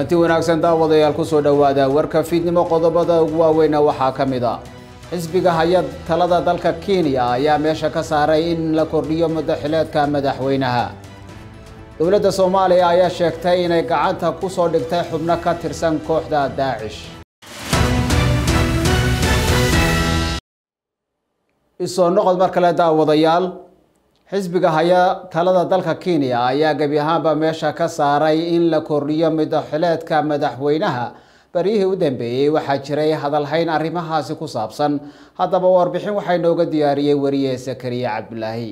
kulanti wanaagsan daawadayaal ku soo dhowaada warka fiidnimo qodobada ugu waaweyna waxaa ka mid a ah. xisbiga hay-ad talada dalka kenya ayaa meesha ka saaray in la kordhiyo madaxileedka madaxweynaha dowladda soomaaliya ayaa sheegtay inay gacanta ku soo dhigtay xubno ka tirsan kooxda daacish isoo noqod mar kale daawadayaal xisbiga haya talada dalka kenya ayaa gebi ahaanba meesha ka saaray in la kordhiyo midaxileedka madaxweynaha baryihii u dambeeyey waxaa jiray hadalhayn arrimahaasi ku saabsan haddaba warbixin waxaa inooga diyaariyey weriye sakariye cabdulaahi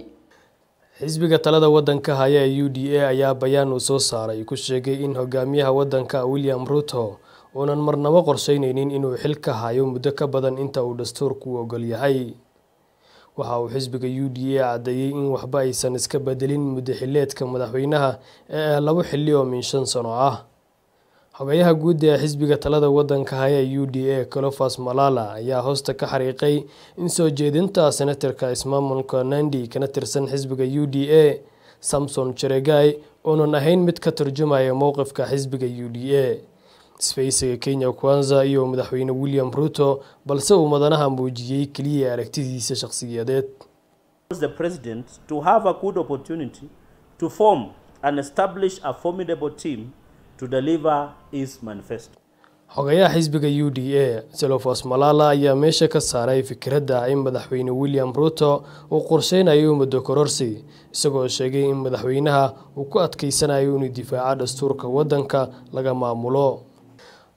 xisbiga talada wadanka haya ee u d a ayaa bayaan uu soo saaray ku sheegay in hogaamiyaha wadanka william ruto uunan marnabo qorsheyneynin inuu xil ka hayo muddo ka badan inta uu dastuurku ogol yahay waxa uu xisbiga u d a caddeeyey in waxba aysan iska bedelin muddo xileedka madaxweynaha ee ah labo xilli oo min shan sano ah xogayaha guud ee xisbiga talada wadanka haya u d a colofas malala ayaa hoosta ka xariiqay in soo jeedinta senatarka ismaamulka nandi kana tirsan xisbiga u d a samson jeregai uunan ahayn mid ka turjumaya mowqifka xisbiga u d a isfahaysiga kenya kwanza iyo madaxweyne william ruto balse uu madanaha muujiyey keliya aragtidiisa shaqsiyadeed xogayaha xisbiga u d a selofos malala ayaa meesha ka saaray fikradda in madaxweyne william ruto uu qorsheynayo umada kororsi isagoo sheegay in madaxweynaha uu ku adkeysanayo inuu difaaca dhastuurka waddanka laga maamulo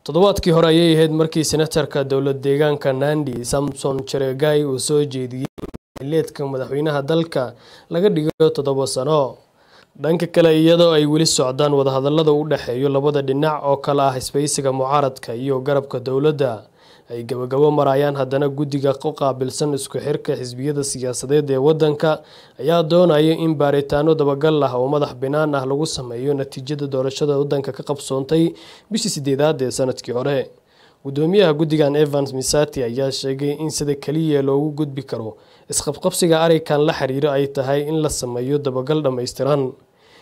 toddobaadkii hore ayay ahayd markii senatarka dowlad deegaanka nandi samson jaregai uu soo jeediyey leedka madaxweynaha dalka laga dhigo toddoba sano dhanka kale iyadoo ay weli socdaan wadahadallada u dhexeeyo labada dhinac oo kale ah isbaysiga mucaaradka iyo garabka dowladda ay gabagabo marayaan haddana guddiga ku qaabilsan isku xirka xisbiyada siyaasadeed ee waddanka ayaa doonaya in baaritaano dabagal ah oo madax binaan ah lagu sameeyo natiijada doorashada waddanka ka qabsoontay bishii sideedaad ee sanadkii hore gudoomiyaha guddigan evans misati ayaa sheegay in sida keliya loogu gudbi karo isqabqabsiga arikan la xiriiro ay tahay in la sameeyo dabagal dhammaystiran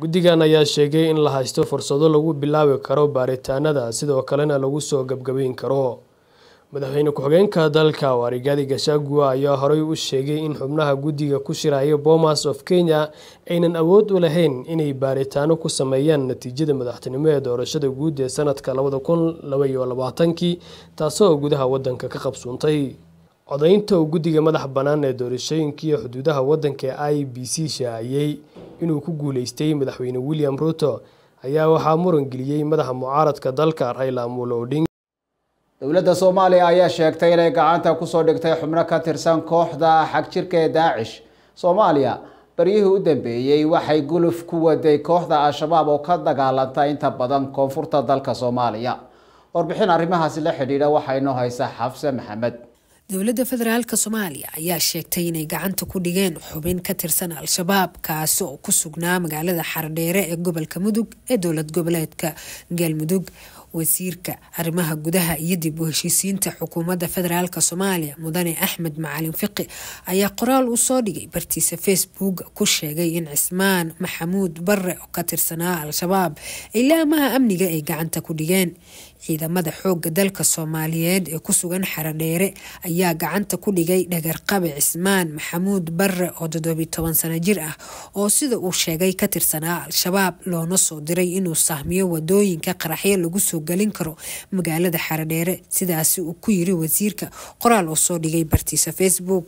guddigan ayaa sheegay in la haysto fursado lagu bilaabi karo baaritaanada sidoo kalena lagu soo gebgabeyn karo madaxweyne ku-xigeenka dalka warigadi gashaaguwa ayaa horey u sheegay in xubnaha guddiga ku shiraya bomas of kenya aynan awood u lahayn inay baaritaano ku sameeyaan natiijada madaxtinimo ee doorashada guud ee sanadka labada kun labaiyo labaatankii taasoo gudaha waddanka ka qabsuuntay codaynta uu guddiga madax bannaan ee doorashooyinka xuduudaha waddanka ee i b c shaaciyey inuu ku guuleystay madaxweyne william ruto ayaa waxaa muran geliyey madaxa mucaaradka dalka raila amulo odinga dowladda soomaaliya ayaa sheegtay inay gacanta kusoo dhigtay xubno ka tirsan kooxda xagjirka ee daacish soomaaliya baryihii u dambeeyey waxay guluf ku waday kooxda al-shabaab oo ka dagaalanta inta badan koonfurta dalka soomaaliya warbixin arrimahaasi la xidhiidha waxaa inoo haysa xafse maxamed dowladda federaalka soomaaliya ayaa sheegtay inay gacanta ku dhigeen xubin ka tirsan al-shabaab kaasi oo ku sugnaa magaalada xardheere ee gobolka mudug ee dowlad goboleedka galmudug wasiirka arrimaha gudaha iyo dib u heshiisiinta xukuumadda federaalk soomaaliya mudane axmed macalin fiqi ayaa qoraal u soo dhigay bartiisa facebook ku sheegay in cismaan maxamuud bare oo ka tirsanaa al-shabaab ay laamaha amniga ay gacanta ku dhigeen ciidamada xooga dalka soomaaliyeed ee ku sugan xarodheere ayaa gacanta ku dhigay dhagarqabe cismaan maxamuud barre oo toddobiy toban sano jir ah oo sida uu sheegay ka tirsanaa al-shabaab loona soo diray inuu sahmiyo wadooyinka qaraxyo lagu soo gelin karo magaalada xarodheere sidaasi uu ku yiri wasiirka qoraal oo soo dhigay bartiisa facebook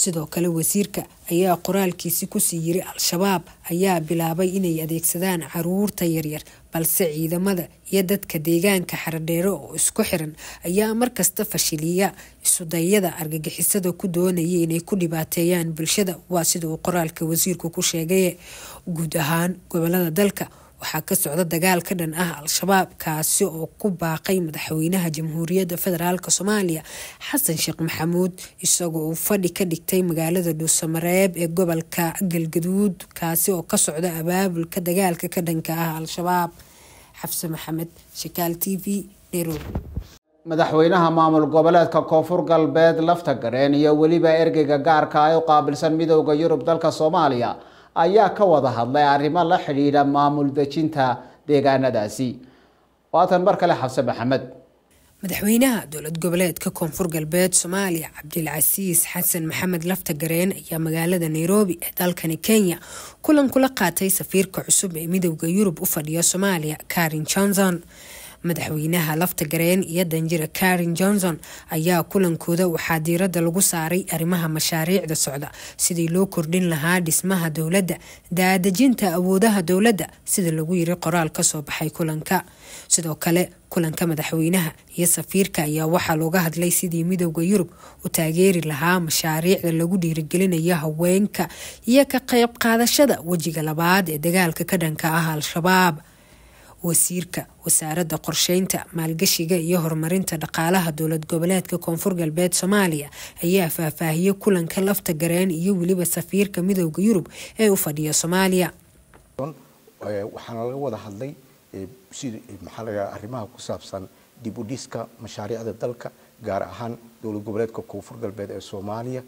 sidoo kale wasiirka ayaa qoraalkiisi kusii yiri al-shabaab ayaa bilaabay inay adeegsadaan caruurta yaryar balse ciidamada iyo dadka deegaanka xaradheero oo isku xiran ayaa markasta fashiliya isudayada argagixisada ku doonaya inay ku dhibaateeyaan bulshada waa sida uu qoraalka wasiirku ku sheegaye guud ahaan gobolada dalka waxaa ka socda dagaal ka dhan ah al-shabaab kaasi oo ku baaqay madaxweynaha jamhuuriyadda federaalk soomaaliya xasan sheekh maxamuud isagoo uu fadhi ka dhigtay magaalada dhuusamareeb ee gobolka galgaduud kaasi oo ka socda abaabulka dagaalka ka dhanka ah al-shabaab xabse maxamed shakaal t v nairobi madaxweynaha maamul goboleedka koonfur galbeed lafta gareen iyo weliba ergeyga gaarka ay ah u qaabilsan midooda yurub dalka soomaaliya ayaa ka wada hadlay arrimo la xidhiidha maamul dejinta deegaanadaasi waatan mar kale xabse maxamed madaxweynaha dowlad goboleedka koonfur galbeed soomaaliya cabdilcasiis xasan maxamed lafta gareen ayaa magaalada nairobi ee dalkani kenya kulan kula qaatay safiirka cusub ee midowda yurub u fadhiya soomaaliya karin johnson madaxweynaha lafta gareen iyo danjira karin johnson ayaa kulankooda waxaa diiradda lagu saaray arrimaha mashaariicda socda sidii loo kordhin lahaa dhismaha dowladda daadejinta awoodaha dowladda sida lagu yiri qoraal ka soo baxay kulanka sidoo kale kulanka madaxweynaha iyo safiirka ayaa waxaa looga hadlay sidii midooda yurub u taageeri lahaa mashaariicda lagu dhiirigelinayo haweenka iyo ka qayb qaadashada wejiga labaad ee dagaalka ka dhanka ah al-shabaab wasiirka wasaaradda qorsheynta maalgashiga iyo horumarinta dhaqaalaha dowlad goboleedka koonfur galbeed soomaaliya ayaa faahfaahiye kulanka lafta gareen iyo weliba safiirka midooda yurub ee u fadhiya soomaaliya waxaana laga wada hadlay si maxaalaga arrimaha ku saabsan dib udhiska mashaariicda dalka gaar ahaan dowlad goboleedka koonfur galbeed ee soomaaliya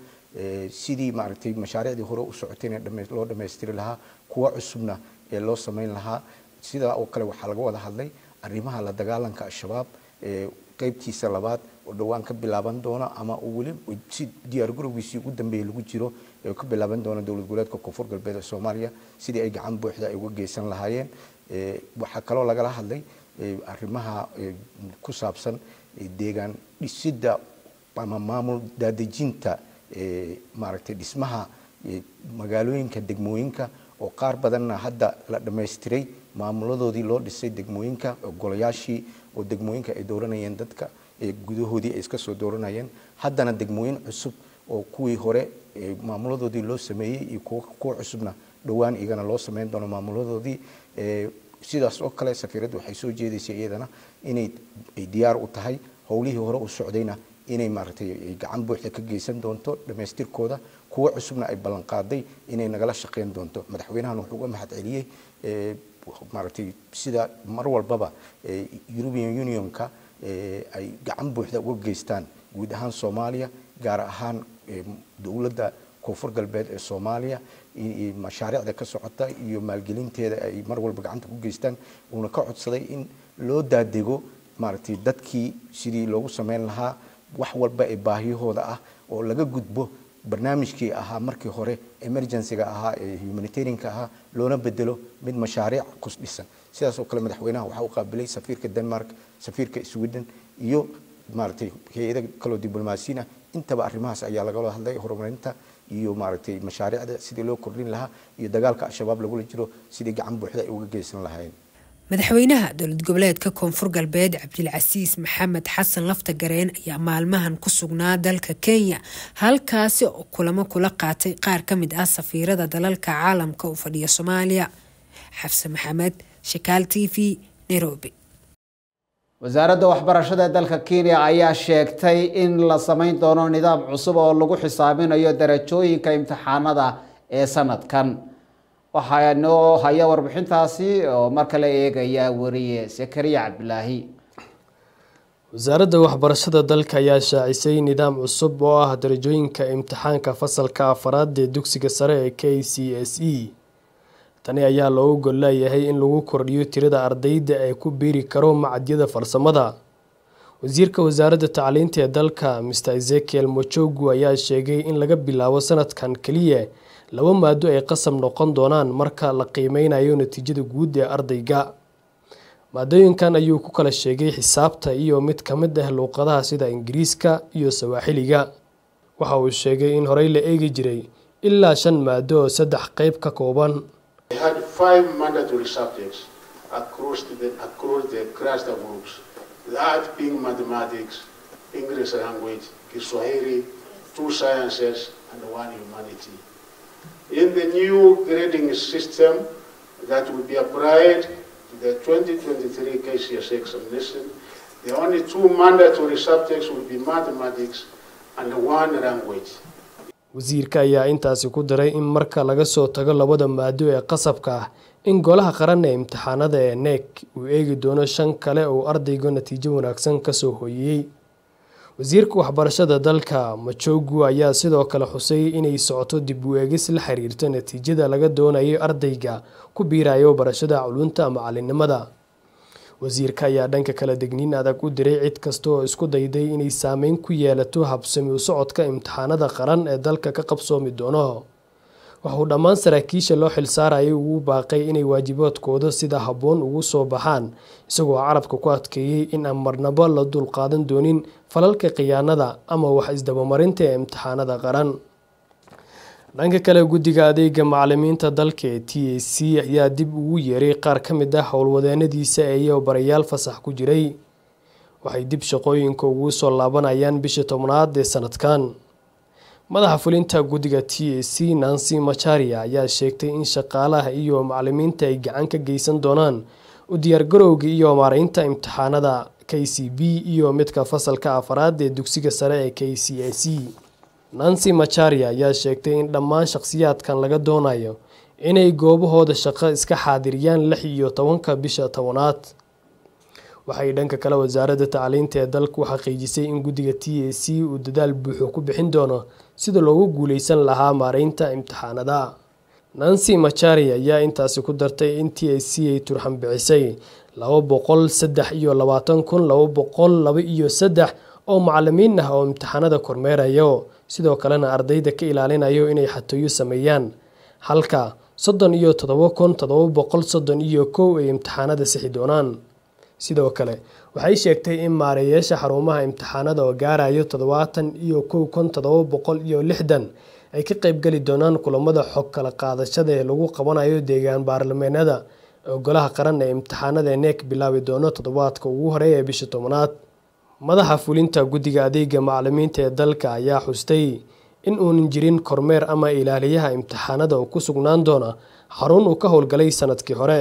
sidii maaragtay mashaariicdii hore u socotay loo dhammaystiri lahaa kuwa cusubna ee loo samayn lahaa sidaa oo kale waxaa laga wada hadlay arrimaha la dagaalanka al-shabaab ee qeybtiisa labaad oo dhowaan ka bilaaban doona ama weli si diyaar ugu dambeeyey lagu jiro ee ka bilaaban doona dowlad goboleedka koonfur galbeed ee soomaaliya sidii ay gacan buuxda ay uga geysan lahaayeen waxaa kaloo lagala hadlay arrimaha ku saabsan deegaan dhisida ama maamul daadejinta maaragtay dhismaha magaalooyinka degmooyinka oo qaar badanna hadda la dhammaystiray maamuladoodii loo dhisay degmooyinka golayaashii oo degmooyinka ay dooranayeen dadka ee gudahoodii ay iska soo dooranayeen haddana degmooyin cusub oo kuwii hore maamuladoodii loo sameeyey iyo kuwa cusubna dhowaan iyagana loo sameyn doono maamuladoodii sidaas oo kale safiiradu waxay soo jeedaysay iyadana inay diyaar u tahay howlihii hore u socdayna inay maaragtay eh, gacan buuxda ka geysan doonto dhammaystirkooda kuwa cusubna ay ballanqaaday inay nagala shaqeyn doonto madaxweynahan wuxuu uga mahad celiyey eh, maaragtay sida mar walbaba eh, european unionka ay gacan buuxda uga geystaan guud ahaan soomaaliya gaar ahaan dowladda koonfur galbeed ee soomaaliya mashaariicda ka socota iyo maalgelinteeda ay mar walba gacanta ku geystaan uuna ka codsaday in loo daadego maaragtay dadkii sidii loogu sameyn lahaa wax walba ee baahiyahooda ah oo laga gudbo barnaamijkii ahaa markii hore emergencyga ahaa ee humanitarianka ahaa loona bedelo mid mashaariic kusdhisan sidaas oo kale madaxweynaha waxaa u qaabilay safiirka denmark safiirka sweden iyo maaragtay hay-ada kaloo diblomaasiin intaba arrimahaas ayaa lagala hadlay horumarinta iyo maaragtay mashaariicda sidii loo kordhin lahaa iyo dagaalka al-shabaab lagula jiro sidii gacan buuxda ay uga geysan lahayn madaxweynaha dowlad goboleedka koonfur galbeed cabdilcasiis maxamed xasan lafta gareen ayaa maalmahan ku sugnaa dalka kenya halkaasi oo kulamo kula qaatay qaar ka mid ah safiirada dalalka caalamka u fadhiya soomaaliya xafse maxamed shakaal t v nairobi wasaaradda waxbarashada ee dalka kenya ayaa sheegtay in la samayn doono nidaam cusub oo lagu xisaabinayo darajooyinka imtixaanada ee sanadkan waxaa haya warbixintaasi oo marka la eegaya wariye sakariya cabdilaahi wasaaradda waxbarashada dalka ayaa shaacisay nidaam cusub oo ah darajooyinka imtixaanka fasalka afaraad ee dugsiga sare ee k c s e tani ayaa loogu gol in lagu kordhiyo tirada ardayda ee ku biiri karo macadyada farsamada wasiirka wasaaradda tacliinta ee dalka mr ezekiel mojogu ayaa sheegay in laga bilaabo sanadkan keliya laba maado ay qasab noqon doonaan marka la qiimeynayo natiijada guud ee ardayga maadooyinkan ayuu ku kala sheegay xisaabta iyo mid ka mid ah luuqadaha sida ingiriiska iyo sawaaxiliga waxa uu sheegay in horey la eegi jiray ilaa shan maado oo saddex qayb ka kooban in the new grading system that will be applied to the 2023 KCSE examination, the only two mandatory subjects will be mathematics and one language. wasiirka ayaa intaasi ku daray in marka laga soo tago labada maado ee qasabka ah in golaha qaran ee imtixaanada ee neek uu eegi doono shan kale oo ardayga natiijo wanaagsan ka soo hooyiyey wasiirka waxbarashada dalka machogu ayaa sidoo kale xusay inay socoto dib u eegis la xiriirta natiijada laga doonayo ardayga ku biirayo barashada culunta macalinnimada wasiirka ayaa dhanka kale degniin adag u diray cid kasta oo isku dayday inay saameyn ku yeelato habsami u socodka imtixaanada qaran ee dalka ka qabsoomi doono waxauu dhammaan saraakiisha loo xilsaarayay ugu baaqay inay waajibaadkooda sida habboon ugu soo baxaan isagoo carabka ku adkeeyey in aan marnabo la dulqaadan doonin falalka khiyaanada ama wax isdabamarinta ee imtixaanada qaran dhanka kale guddiga adeega macalimiinta dalka ee t a c ayaa dib ugu yeeray qaar ka mid ah howlwadeenadiisa ee barayaal fasax ku jiray waxay dib shaqooyinka ugu soo laabanayaan bisha tobnaad ee sanadkan madaxa fulinta guddiga t a c nancy macharia ayaa sheegtay in shaqaalaha iyo macalimiinta ay gacan ka geysan doonaan u diyaargarowga iyo maaraynta imtixaanada k c b iyo midka fasalka afaraad ee dugsiga sare ee k c a c e. nancy macharia ayaa sheegtay in dhammaan shakhsiyaadkan laga doonayo inay goobahooda shaqo iska xaadiriyaan lix iyo tobanka bisha tobanaad waxay dhanka kale wasaaradda tacliinta ee dalku xaqiijisay in guddiga t a c uu dadaal buuxu ku bixin doono sida loogu guuleysan lahaa maareynta imtixaanada nancy machari ayaa intaasi ku dartay in t a c ay turxan bixisay laba boqol saddex iyo labaatan kun laba boqol laba iyo saddex oo macalimiin ah oo imtixaanada kormeerayo sidoo kalena ardayda ka ilaalinayo inay xatooyo sameeyaan halka soddon iyo toddoba kun toddoba boqol soddon iyo kow ay imtixaanada sixi doonaan sidoo kale waxay sheegtay in maareeyaasha xarumaha imtixaanada oo gaarayo toddobaatan iyo kow kun todoba boqol iyo lixdan ay ka qaybgeli doonaan kulamada xog kala qaadashada ee lagu qabanayo deegaan baarlameenada oo golaha qaran ee imtixaanada neek bilaabi doono toddobaadka ugu horeeya ee bisha tobanaad madaxa fulinta guddiga adeega macalimiinta ee dalka ayaa xustay in uunan jirin kormeer ama ilaaliyaha imtixaanada oo ku sugnaan doona xarun uu ka howlgalay sanadkii hore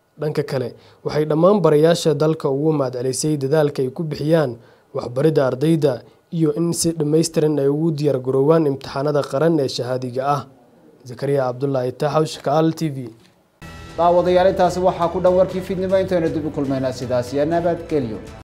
dhanka kale waxay dhammaan barayaasha dalka ugu mahadcelisay dadaalka ay ku bixiyaan waxbarida ardayda iyo in si dhammaystiran ay ugu diyaar garoowaan imtixaanada qaran ee shahaadiga ah zakariya cabdulaahi taxawsh t v daawadayaal intaasi waxaa ku dhan warkii fiidnimo intaynu dib u kulmaynaa sidaas nabadgelyo